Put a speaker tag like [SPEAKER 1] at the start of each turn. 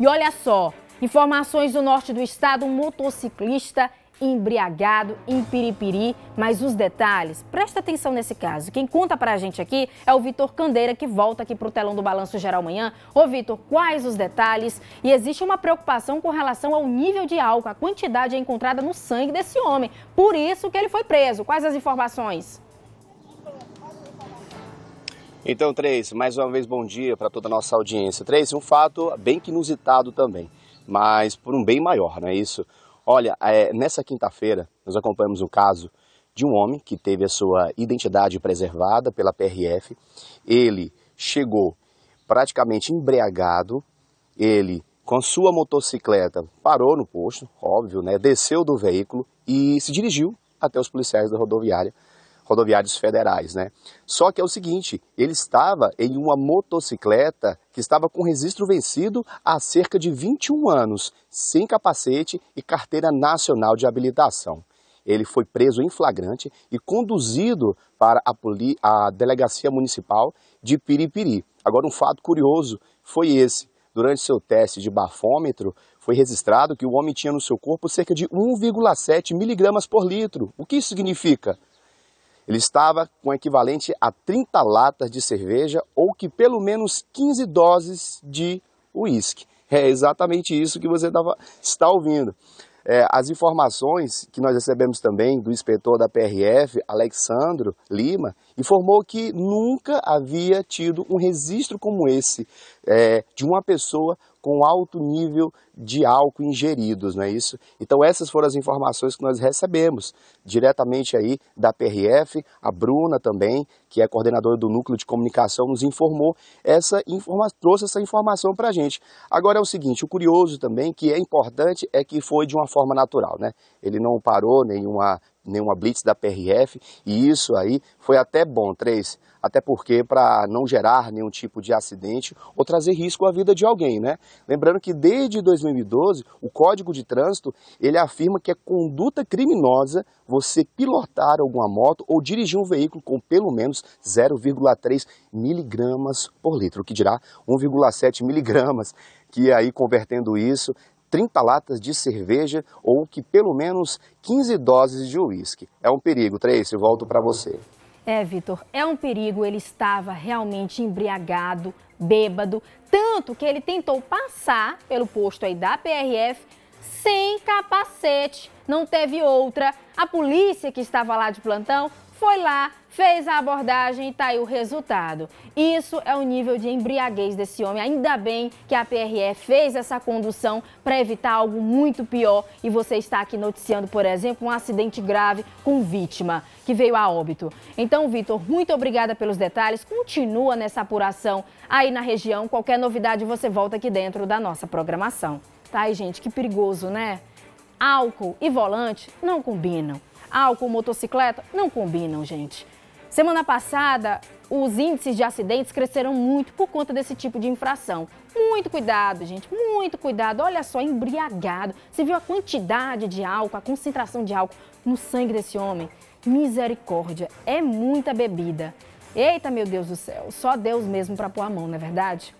[SPEAKER 1] E olha só, informações do norte do estado, um motociclista embriagado em Piripiri, mas os detalhes, presta atenção nesse caso. Quem conta pra gente aqui é o Vitor Candeira, que volta aqui pro telão do Balanço Geral amanhã. Ô Vitor, quais os detalhes? E existe uma preocupação com relação ao nível de álcool, a quantidade é encontrada no sangue desse homem. Por isso que ele foi preso. Quais as informações?
[SPEAKER 2] Então, Trace, mais uma vez bom dia para toda a nossa audiência. Trace, um fato bem que inusitado também, mas por um bem maior, não é isso? Olha, é, nessa quinta-feira nós acompanhamos o caso de um homem que teve a sua identidade preservada pela PRF. Ele chegou praticamente embriagado, ele com sua motocicleta parou no posto, óbvio, né? Desceu do veículo e se dirigiu até os policiais da rodoviária rodoviários federais, né? Só que é o seguinte, ele estava em uma motocicleta que estava com registro vencido há cerca de 21 anos, sem capacete e carteira nacional de habilitação. Ele foi preso em flagrante e conduzido para a, a delegacia municipal de Piripiri. Agora, um fato curioso foi esse. Durante seu teste de bafômetro, foi registrado que o homem tinha no seu corpo cerca de 1,7 miligramas por litro. O que isso significa? Ele estava com o equivalente a 30 latas de cerveja ou que pelo menos 15 doses de uísque. É exatamente isso que você tava, está ouvindo. É, as informações que nós recebemos também do inspetor da PRF, Alexandro Lima, informou que nunca havia tido um registro como esse é, de uma pessoa com alto nível de álcool ingeridos, não é isso? Então essas foram as informações que nós recebemos diretamente aí da PRF, a Bruna também, que é coordenadora do núcleo de comunicação, nos informou essa informa trouxe essa informação para a gente. Agora é o seguinte, o curioso também que é importante é que foi de uma forma natural, né? Ele não parou nenhuma nenhuma blitz da PRF, e isso aí foi até bom, três, até porque para não gerar nenhum tipo de acidente ou trazer risco à vida de alguém, né? Lembrando que desde 2012, o Código de Trânsito, ele afirma que é conduta criminosa você pilotar alguma moto ou dirigir um veículo com pelo menos 0,3 miligramas por litro, o que dirá 1,7 miligramas, que aí convertendo isso 30 latas de cerveja ou que pelo menos 15 doses de uísque. É um perigo, eu volto para você.
[SPEAKER 1] É, Vitor, é um perigo. Ele estava realmente embriagado, bêbado, tanto que ele tentou passar pelo posto aí da PRF sem capacete, não teve outra. A polícia que estava lá de plantão foi lá, fez a abordagem e tá aí o resultado. Isso é o nível de embriaguez desse homem. Ainda bem que a PRE fez essa condução para evitar algo muito pior e você está aqui noticiando, por exemplo, um acidente grave com vítima que veio a óbito. Então, Vitor, muito obrigada pelos detalhes. Continua nessa apuração aí na região. Qualquer novidade você volta aqui dentro da nossa programação. Tá aí, gente, que perigoso, né? Álcool e volante não combinam álcool, motocicleta, não combinam, gente. Semana passada, os índices de acidentes cresceram muito por conta desse tipo de infração. Muito cuidado, gente, muito cuidado. Olha só, embriagado. Você viu a quantidade de álcool, a concentração de álcool no sangue desse homem? Misericórdia, é muita bebida. Eita, meu Deus do céu, só Deus mesmo para pôr a mão, não é verdade?